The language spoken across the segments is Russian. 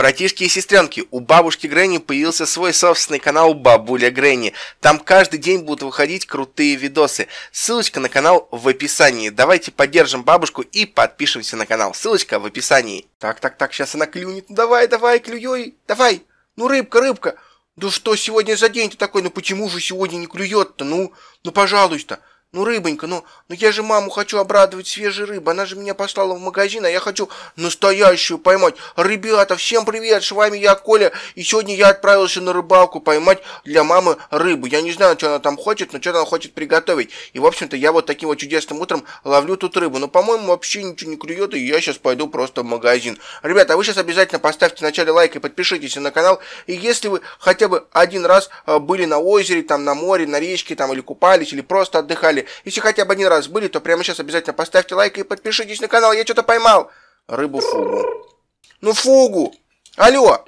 Братишки и сестренки, у бабушки Гренни появился свой собственный канал «Бабуля Гренни». Там каждый день будут выходить крутые видосы. Ссылочка на канал в описании. Давайте поддержим бабушку и подпишемся на канал. Ссылочка в описании. Так, так, так, сейчас она клюнет. Ну, давай, давай, клюй, давай. Ну, рыбка, рыбка. Да что сегодня за день ты такой? Ну почему же сегодня не клюет-то? Ну, ну пожалуйста. Ну, рыбонька, ну, ну я же маму хочу обрадовать свежей рыбой. Она же меня послала в магазин, а я хочу настоящую поймать. Ребята, всем привет, с вами я, Коля. И сегодня я отправился на рыбалку поймать для мамы рыбу. Я не знаю, что она там хочет, но что она хочет приготовить. И, в общем-то, я вот таким вот чудесным утром ловлю тут рыбу. Но, по-моему, вообще ничего не клюет, и я сейчас пойду просто в магазин. Ребята, а вы сейчас обязательно поставьте вначале лайк и подпишитесь на канал. И если вы хотя бы один раз э, были на озере, там, на море, на речке, там, или купались, или просто отдыхали, были. Если хотя бы один раз были, то прямо сейчас обязательно поставьте лайк и подпишитесь на канал. Я что-то поймал. Рыбу фугу. Ну фугу! Алло!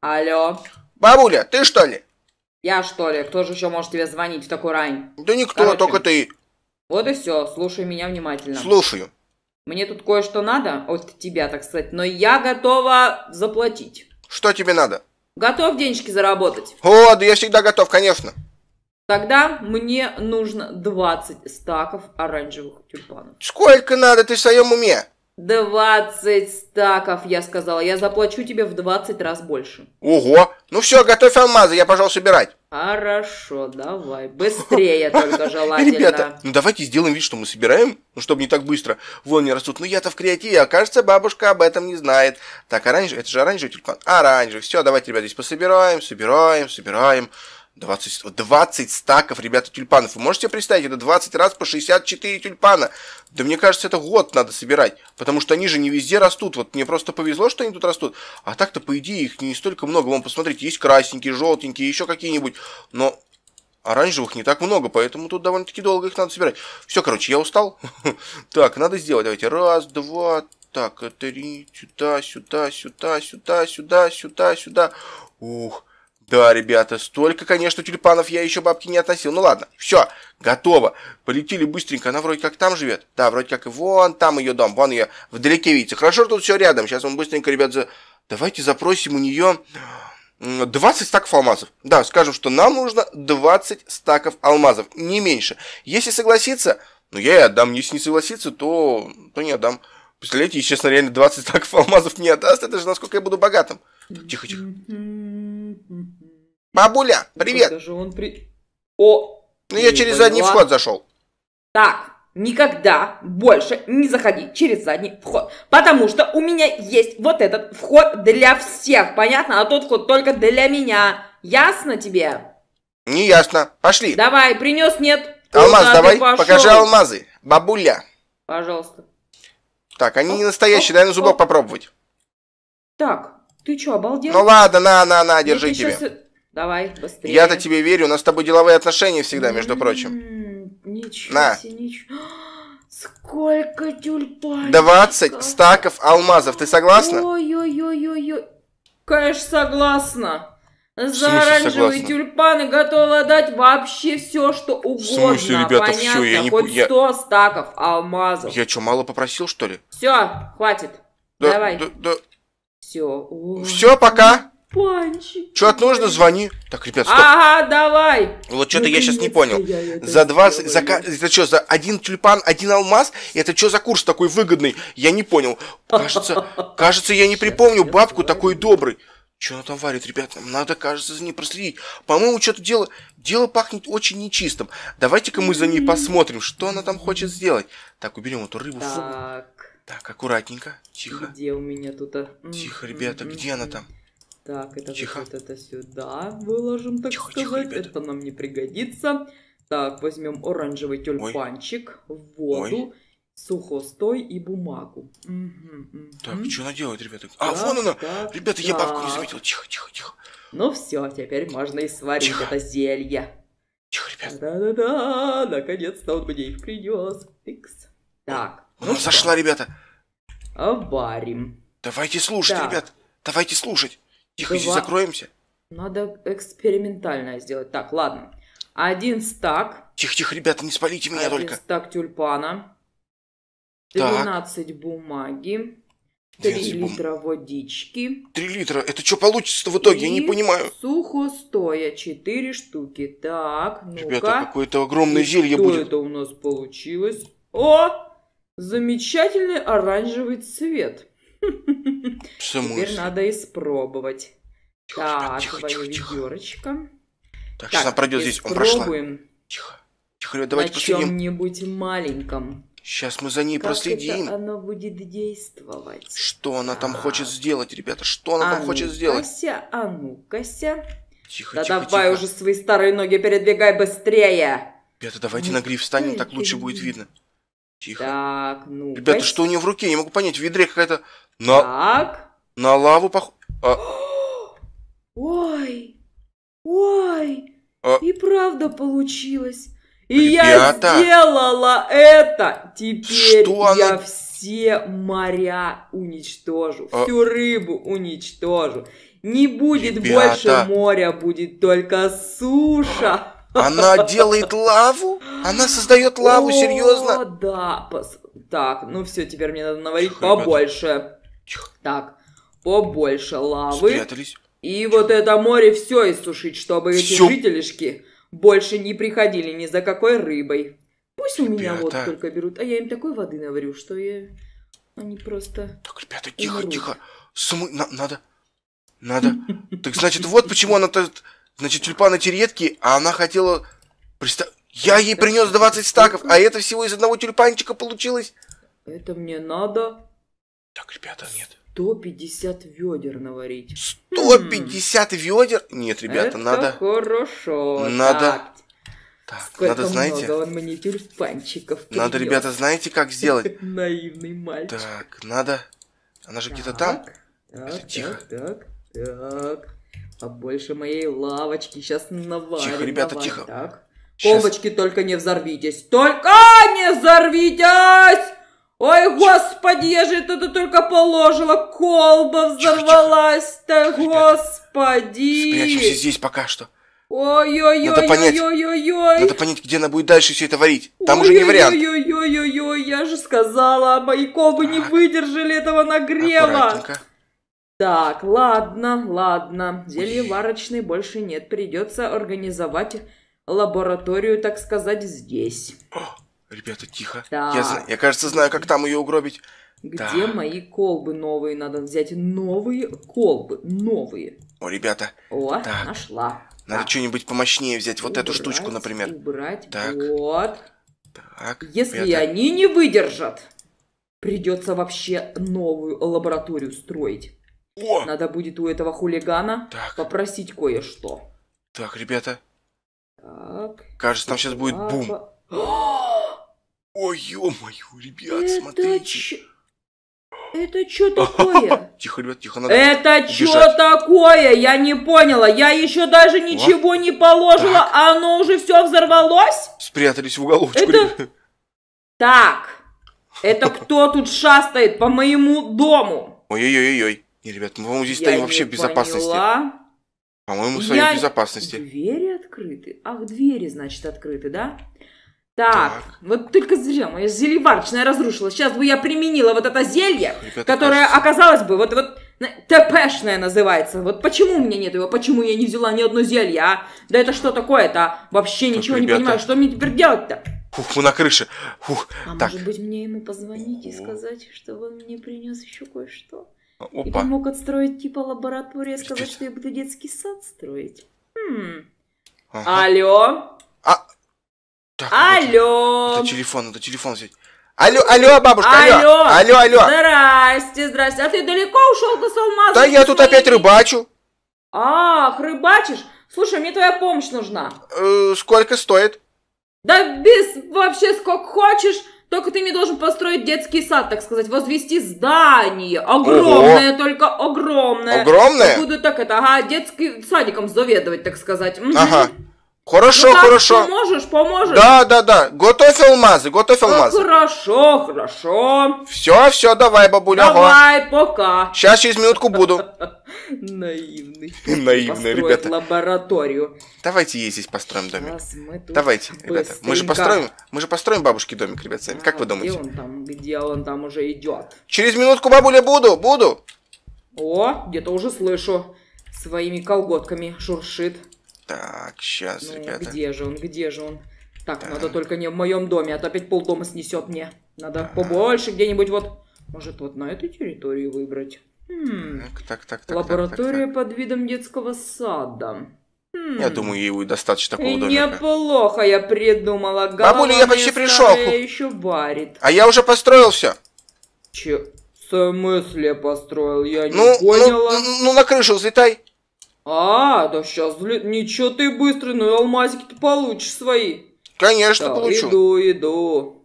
Алло. Бабуля, ты что ли? Я что ли? Кто же еще может тебе звонить в такой рань? Да никто, Короче, только ты. Вот и все. Слушай меня внимательно. Слушаю. Мне тут кое-что надо от тебя, так сказать, но я готова заплатить. Что тебе надо? Готов денежки заработать? О, да я всегда готов, конечно. Тогда мне нужно 20 стаков оранжевых тюльпанов. Сколько надо, ты в своем уме? 20 стаков, я сказала. Я заплачу тебе в 20 раз больше. Ого! Ну все, готовь алмазы, я пожалуй собирать. Хорошо, давай. Быстрее только желательно. Ребята, ну давайте сделаем вид, что мы собираем, ну чтобы не так быстро Вон волны растут. Ну я-то в креативе, а кажется, бабушка об этом не знает. Так, оранжевый, это же оранжевый тюльпан. Оранжевый. Все, давайте, ребята, здесь пособираем, собираем, собираем. 20, 20 стаков, ребята, тюльпанов. Вы можете представить, это 20 раз по 64 тюльпана. Да мне кажется, это год надо собирать, потому что они же не везде растут. Вот мне просто повезло, что они тут растут. А так-то, по идее, их не столько много. Вон, посмотрите, есть красненькие, желтенькие, еще какие-нибудь. Но оранжевых не так много, поэтому тут довольно-таки долго их надо собирать. Все, короче, я устал. Так, надо сделать. Давайте, раз, два, так, три, сюда, сюда, сюда, сюда, сюда, сюда, сюда. Ух, да, ребята, столько, конечно, тюльпанов я еще бабки не относил. Ну ладно, все, готово. Полетели быстренько, она вроде как там живет. Да, вроде как и вон там ее дом, вон ее вдалеке видите. Хорошо, тут все рядом. Сейчас мы быстренько, ребят, за... давайте запросим у нее 20 стаков алмазов. Да, скажем, что нам нужно 20 стаков алмазов, не меньше. Если согласится, ну я и отдам. Если не согласится, то, то не отдам. Представляете, если честно, реально 20 стаков алмазов не отдаст, это же насколько я буду богатым. Тихо-тихо. Бабуля, ну, привет. Когда он при... О! Ну я через поняла. задний вход зашел. Так, никогда больше не заходи через задний вход. Потому что у меня есть вот этот вход для всех, понятно? А тот вход только для меня. Ясно тебе? Не ясно. Пошли. Давай, принес, нет? Алмаз, Куда давай, покажи алмазы. Бабуля. Пожалуйста. Так, они не настоящие, дай на зубок попробовать. Так, ты что, обалдел? Ну ладно, на, на, на, ну держи тебе. Сейчас... Давай, быстрее. Я-то тебе верю, у нас с тобой деловые отношения всегда, между прочим. Ничего на. себе, ничего. Сколько тюльпанов? 20 стаков алмазов, ты согласна? Ой-ой-ой-ой-ой. Конечно, согласна. За оранжевые согласна? тюльпаны готова дать вообще все, что угодно. В смысле, ребята, все, я не... Хоть 100 я... стаков алмазов. Я что, мало попросил, что ли? Все, хватит. Да, Давай. Да, да все. все, пока. Панчик. Что от нужно, звони. Так, ребят, стоп. Ага, давай. Вот что-то я сейчас не понял. За 20, за, это что, за один тюльпан, один алмаз? Это что за курс такой выгодный? Я не понял. Кажется, кажется, я не припомню бабку такой добрый. Что она там варит, ребят? Нам надо, кажется, за ней проследить. По-моему, что-то дело... Дело пахнет очень нечистым. Давайте-ка мы за ней посмотрим, что она там хочет сделать. Так, уберем эту рыбу. Так. Так, аккуратненько, тихо. Где у меня тут... А? Тихо, ребята, где она там? Так, это Тихо. вот это сюда выложим, так тихо, сказать. Тихо, это нам не пригодится. Так, возьмем оранжевый тюльпанчик, Ой. воду, Ой. сухостой и бумагу. Угу, угу. Так, что она делает, ребята? А, так, а, вон она! Так, ребята, так. я бабку не заметил. Тихо, тихо, тихо. Ну все, теперь можно и сварить тихо. это зелье. Тихо, ребята. Да-да-да, наконец-то он мне их принес. Фикс. Так, ну Зашла, ребята. Аварим. Давайте слушать, так. ребят. Давайте слушать. Тихо, Два... здесь закроемся. Надо экспериментально сделать. Так, ладно. Один стак. Тихо-тихо, ребята, не спалите меня Один только. Один стак тюльпана. 12 бумаги. Три литра бум... водички. Три литра. Это что получится в итоге? И Я не понимаю. Сухо стоя, четыре штуки. Так, ну -ка. Ребята, какое-то огромное И зелье что будет. это у нас получилось? О! Замечательный оранжевый цвет. Теперь надо испробовать. так, тихо, твоя ведерочка. Так, так, сейчас она пройдет здесь, он Тихо, тихо, давайте На чем-нибудь маленьком. Сейчас мы за ней как проследим. Это она будет действовать. Что она там а... хочет сделать, ребята? Что она а там хочет сделать? Кося, а ну, Кося. Тихо, да тихо, давай тихо. уже свои старые ноги передвигай быстрее. Ребята, давайте ну, на гриф встанем, так лучше будет видно. Тихо. Так, ну. Ребята, что у нее в руке? Я не могу понять. В ведре какая-то на. Так. На лаву похоже. А... Ой, ой. А... И правда получилось. И Ребята. я сделала это. Теперь что я она... все моря уничтожу, а... всю рыбу уничтожу. Не будет Ребята. больше моря, будет только суша. Она делает лаву? Она создает лаву, серьезно? О, да. Так, ну все, теперь мне надо наварить побольше. Так, побольше лавы. Спрятались. И вот это море все иссушить, чтобы эти жителишки больше не приходили ни за какой рыбой. Пусть у меня вот только берут, а я им такой воды наварю, что я... Они просто... Так, ребята, тихо, тихо. Сумы... Надо... Надо. Так значит, вот почему она Значит, тюльпаны тюретки, а она хотела... Представь... Я ей принес 20 стаков, а это всего из одного тюльпанчика получилось. Это мне надо... Так, ребята, нет. 150 ведер наварить. 150 хм. ведер? Нет, ребята, это надо... хорошо. Надо... Так, так надо, знаете... Много он мне тюльпанчиков Надо, ребята, знаете, как сделать? Наивный мальчик. Так, надо... Она же где-то там. Так, так, тихо. Так, так, так. Побольше моей лавочки сейчас наварим. Тихо, ребята, давай, тихо. Так. Колбочки только не взорвитесь. Только не взорвитесь! Ой, господи, я же это только положила. Колба взорвалась-то, господи. Спрячемся здесь пока что. Ой-ой-ой, надо ой, ой, ой. надо понять, где она будет дальше все это варить. Там уже не вариант. Ой-ой-ой, ой, я же сказала, мои колбы не выдержали этого нагрева. Аккуратненько. Так, ладно, ладно. Зельеварочной больше нет. Придется организовать лабораторию, так сказать, здесь. О, ребята, тихо. Я, я, кажется, знаю, как там ее угробить. Где так. мои колбы новые? Надо взять новые колбы. Новые. О, ребята. О, так. нашла. Надо что-нибудь помощнее взять. Вот убрать, эту штучку, например. Убрать. Так. Вот. Так. Если ребята. они не выдержат, придется вообще новую лабораторию строить. О! Надо будет у этого хулигана так. попросить кое-что. Так, ребята. Так. Кажется, там сейчас будет бум. Ой, ё-моё, ребят, Это смотрите. Ч... Это что такое? Тихо, ребят, тихо, надо Это что такое? Я не поняла. Я еще даже ничего О, не положила, так. а оно уже все взорвалось? Спрятались в уголочку. Это... Так, это кто тут шастает по моему дому? Ой-ой-ой-ой. Не, ребят, мы, здесь стоим вообще в безопасности. По-моему, мы стоим я... безопасности. Двери открыты. Ах, двери, значит, открыты, да? Так, так, вот только зря моя зельеварочная разрушила. Сейчас бы я применила вот это зелье, Ребята, которое кажется... оказалось бы вот, вот ТПшное называется. Вот почему у меня нет его? Почему я не взяла ни одно зелье, а? Да это что такое-то? Вообще так, ничего ребята... не понимаю. Что мне теперь делать-то? Фух, мы на крыше. Фух, а так. может быть мне ему позвонить и сказать, что он мне принес еще кое-что? Опа. И помог отстроить типа лабораторию и сказать, что я буду детский сад строить. Хм. Ага. Алло? А... Так, алло! Это, это телефон, это телефон взять. Алло, алло, бабушка, алло, алло, алло. Здрасте, здрасте. А ты далеко ушел до Салмаза? Да я тут своей... опять рыбачу. Ах, рыбачишь? Слушай, мне твоя помощь нужна. Э, сколько стоит? Да без вообще сколько хочешь. Только ты мне должен построить детский сад, так сказать, возвести здание. Огромное, Ого. только огромное. Огромное? буду так это, ага, детским садиком заведовать, так сказать. Ага. Хорошо, ну, хорошо. Поможешь, поможешь. Да, да, да. Готовь алмазы, готовь алмазы. Ну, хорошо, хорошо. Все, все, давай, бабуля. Давай, ага. пока. Сейчас через минутку буду. Наивный. Наивный, ребята. лабораторию. Давайте ей здесь построим домик. Давайте, ребята. Мы же построим, мы же построим бабушки домик, ребят, сами. Как вы а думаете? Где он там, где он там уже идет? Через минутку, бабуля, буду, буду. О, где-то уже слышу. Своими колготками шуршит. Так, сейчас, ну, ребята. Где же он, где же он? Так, ну, а так, надо только не в моем доме, а то опять полдома снесет мне. Надо а -а -а. побольше где-нибудь вот. Может, вот на этой территории выбрать. Хм. Так, так, так, Лаборатория так, так, так. под видом детского сада. Хм. Я думаю, ей будет достаточно такого домика. Неплохо я придумала. Голова Бабуля, я почти пришел. еще варит. А я уже построил все. Че? В смысле построил? Я не ну, Ну, ну, ну, на крышу взлетай. А, да сейчас ничего ты быстро, но ну алмазики ты получишь свои. Конечно, да, получу. Иду, иду.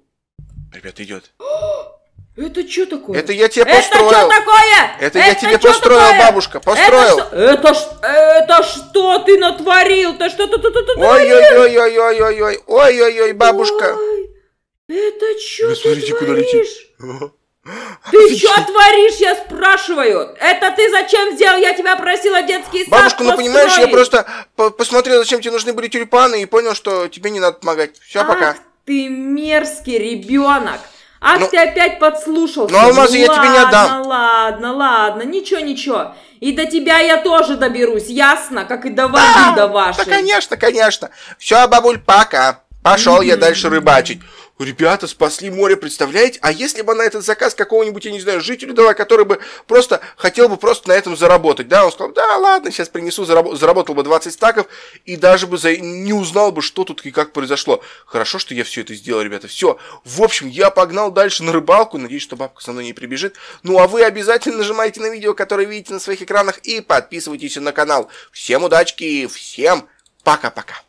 Ребят, идет. Это что такое? Это я тебе построил. Это что такое? Это, это я тебе построил, такое? бабушка, построил. Это что? Это, это что ты натворил? Ты что ты тут Ой-ой-ой-ой-ой-ой-ой. Ой-ой-ой, бабушка. Ой, это что ты смотрите, творишь? куда летит. Ты что творишь, я спрашиваю? Это ты зачем сделал? Я тебя просила детский сад Бабушка, ну понимаешь, я просто по посмотрел, зачем тебе нужны были тюльпаны и понял, что тебе не надо помогать. Все, Ах, ты мерзкий ребенок. Ах, ну, ты опять подслушал. Ну, алмазы ну, я тебе не отдам. Ладно, ладно, ничего, ничего. И до тебя я тоже доберусь, ясно? Как и до вас, да, до вашей. Да, конечно, конечно. Все, бабуль, пока. Пошел я дальше рыбачить. Ребята, спасли море, представляете? А если бы она этот заказ какого-нибудь, я не знаю, жителю дала, который бы просто хотел бы просто на этом заработать, да? Он сказал, да, ладно, сейчас принесу, заработал бы 20 стаков и даже бы за... не узнал бы, что тут и как произошло. Хорошо, что я все это сделал, ребята, все. В общем, я погнал дальше на рыбалку, надеюсь, что бабка со мной не прибежит. Ну, а вы обязательно нажимайте на видео, которое видите на своих экранах и подписывайтесь на канал. Всем удачки, всем пока-пока.